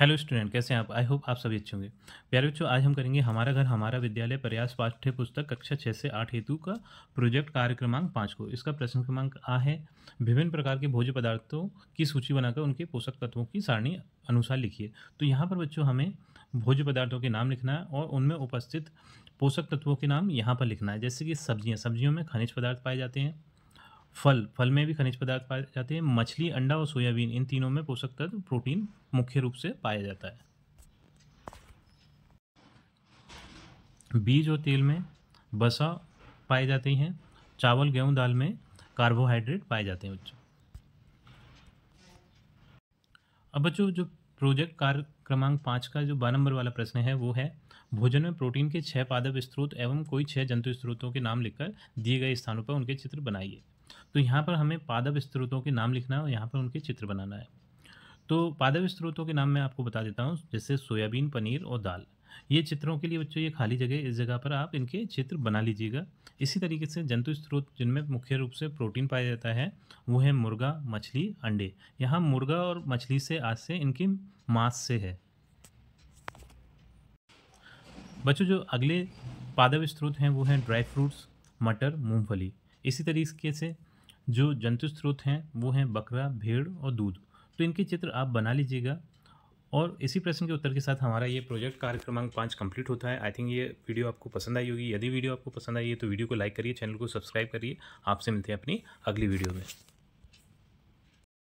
hello student कैसे हैं आप आई होप आप सभी अच्छे होंगे प्यारे बच्चों आज हम करेंगे हमारा घर हमारा विद्यालय प्रयास पाठ्य पुस्तक कक्षा छः से आठ हेतु का प्रोजेक्ट कार्य क्रमांक पाँच को इसका प्रश्न क्रमांक आ है विभिन्न प्रकार के भोज्य पदार्थों की सूची बनाकर उनके पोषक तत्वों की सारणी अनुसार लिखिए तो यहाँ पर बच्चों हमें भोज्य पदार्थों के नाम लिखना है और उनमें उपस्थित पोषक तत्वों के नाम यहाँ पर लिखना है जैसे कि सब्जियाँ सब्जियों में खनिज पदार्थ पाए जाते हैं फल फल में भी खनिज पदार्थ पाए जाते हैं मछली अंडा और सोयाबीन इन तीनों में पोषक तत्व प्रोटीन मुख्य रूप से पाया जाता है बीज और तेल में बसा पाए जाती हैं चावल गेहूं दाल में कार्बोहाइड्रेट पाए जाते हैं बच्चों अब बच्चों जो प्रोजेक्ट कार्य क्रमांक पाँच का जो बारह नंबर वाला प्रश्न है वो है भोजन में प्रोटीन के छह पादप स्त्रोत एवं कोई छह जंतु स्त्रोतों के नाम लिखकर दिए गए स्थानों पर उनके चित्र बनाइए तो यहाँ पर हमें पादप स्त्रोतों के नाम लिखना है और यहाँ पर उनके चित्र बनाना है तो पादप स्त्रोतों के नाम मैं आपको बता देता हूँ जैसे सोयाबीन पनीर और दाल ये चित्रों के लिए बच्चों ये खाली जगह इस जगह पर आप इनके चित्र बना लीजिएगा इसी तरीके से जंतु स्त्रोत जिनमें मुख्य रूप से प्रोटीन पाया जाता है वो है मुर्गा मछली अंडे यहाँ मुर्गा और मछली से आज से इनकी मांस से है बच्चों जो अगले पादप स्त्रोत हैं वो हैं ड्राई फ्रूट्स मटर मूंगफली इसी तरीके से जो जंतु स्रोत हैं वो हैं बकरा भेड़ और दूध तो इनके चित्र आप बना लीजिएगा और इसी प्रश्न के उत्तर के साथ हमारा ये प्रोजेक्ट कार्यक्रमांक पाँच कंप्लीट होता है आई थिंक ये वीडियो आपको पसंद आई होगी यदि वीडियो आपको पसंद आई है तो वीडियो को लाइक करिए चैनल को सब्सक्राइब करिए आपसे मिलते हैं अपनी अगली वीडियो में